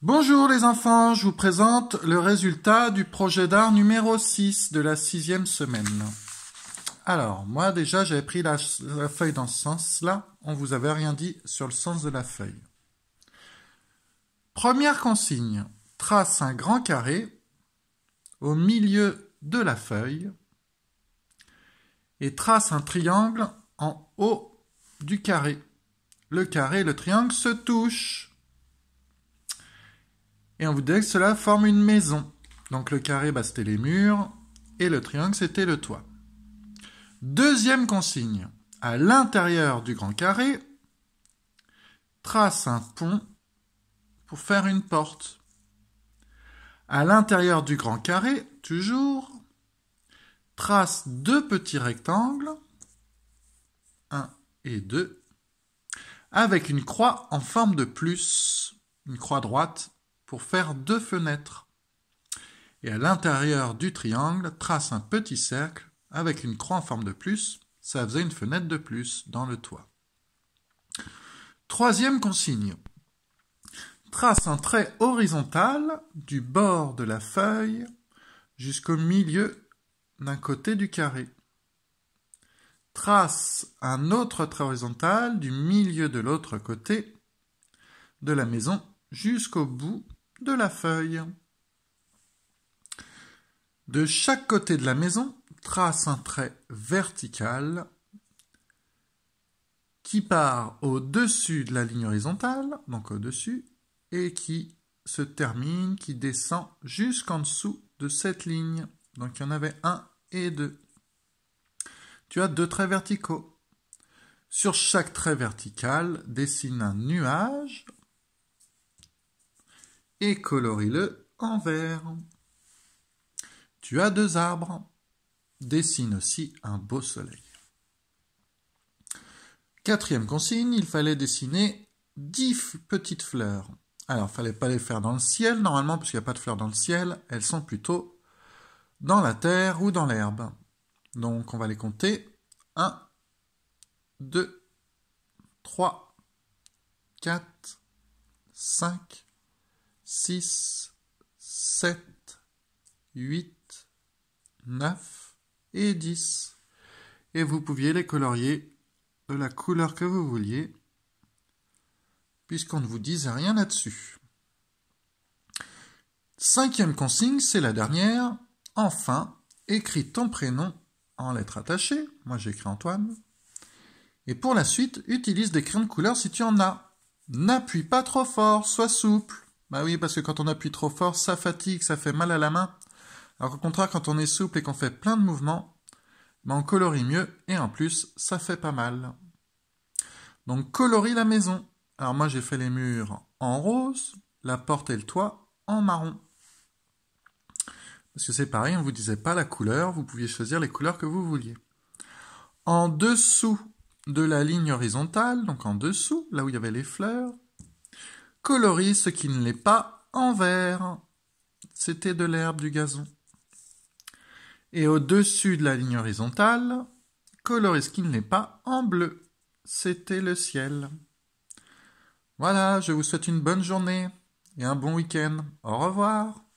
Bonjour les enfants, je vous présente le résultat du projet d'art numéro 6 de la sixième semaine. Alors, moi déjà j'avais pris la, feuille dans ce sens-là, on vous avait rien dit sur le sens de la feuille. Première consigne, trace un grand carré au milieu de la feuille et trace un triangle en haut du carré. Le carré et le triangle se touchent. Et on vous dirait que cela forme une maison. Donc le carré, bah, c'était les murs, et le triangle, c'était le toit. Deuxième consigne, à l'intérieur du grand carré, trace un pont pour faire une porte. À l'intérieur du grand carré, toujours, trace deux petits rectangles, 1 et 2, avec une croix en forme de plus, une croix droite pour faire deux fenêtres. Et à l'intérieur du triangle, trace un petit cercle avec une croix en forme de plus. Ça faisait une fenêtre de plus dans le toit. Troisième consigne. Trace un trait horizontal du bord de la feuille jusqu'au milieu d'un côté du carré. Trace un autre trait horizontal du milieu de l'autre côté de la maison jusqu'au bout de la feuille. De chaque côté de la maison, trace un trait vertical qui part au-dessus de la ligne horizontale, donc au-dessus, et qui se termine, qui descend jusqu'en dessous de cette ligne. Donc il y en avait un et deux. Tu as deux traits verticaux. Sur chaque trait vertical, dessine un nuage et colorie-le en vert. Tu as deux arbres, dessine aussi un beau soleil. Quatrième consigne, il fallait dessiner dix petites fleurs. Alors, fallait pas les faire dans le ciel normalement, puisqu'il n'y a pas de fleurs dans le ciel, elles sont plutôt dans la terre ou dans l'herbe. Donc, on va les compter. 1, 2, 3, 4, 5, 6, 7, 8, 9 et 10. Et vous pouviez les colorier de la couleur que vous vouliez, puisqu'on ne vous disait rien là-dessus. Cinquième consigne, c'est la dernière. Enfin, écris ton prénom en lettres attachées. Moi, j'écris Antoine. Et pour la suite, utilise des crayons de couleur si tu en as. N'appuie pas trop fort, sois souple. Bah oui, parce que quand on appuie trop fort, ça fatigue, ça fait mal à la main. Alors au contraire, quand on est souple et qu'on fait plein de mouvements, bah on colorie mieux et en plus, ça fait pas mal. Donc colorie la maison. Alors moi j'ai fait les murs en rose, la porte et le toit en marron. Parce que c'est pareil, on ne vous disait pas la couleur, vous pouviez choisir les couleurs que vous vouliez. En dessous de la ligne horizontale, donc en dessous, là où il y avait les fleurs, colorie ce qui ne l'est pas en vert. C'était de l'herbe, du gazon. Et au-dessus de la ligne horizontale, colorie ce qui ne l'est pas en bleu. C'était le ciel. Voilà, je vous souhaite une bonne journée et un bon week-end. Au revoir.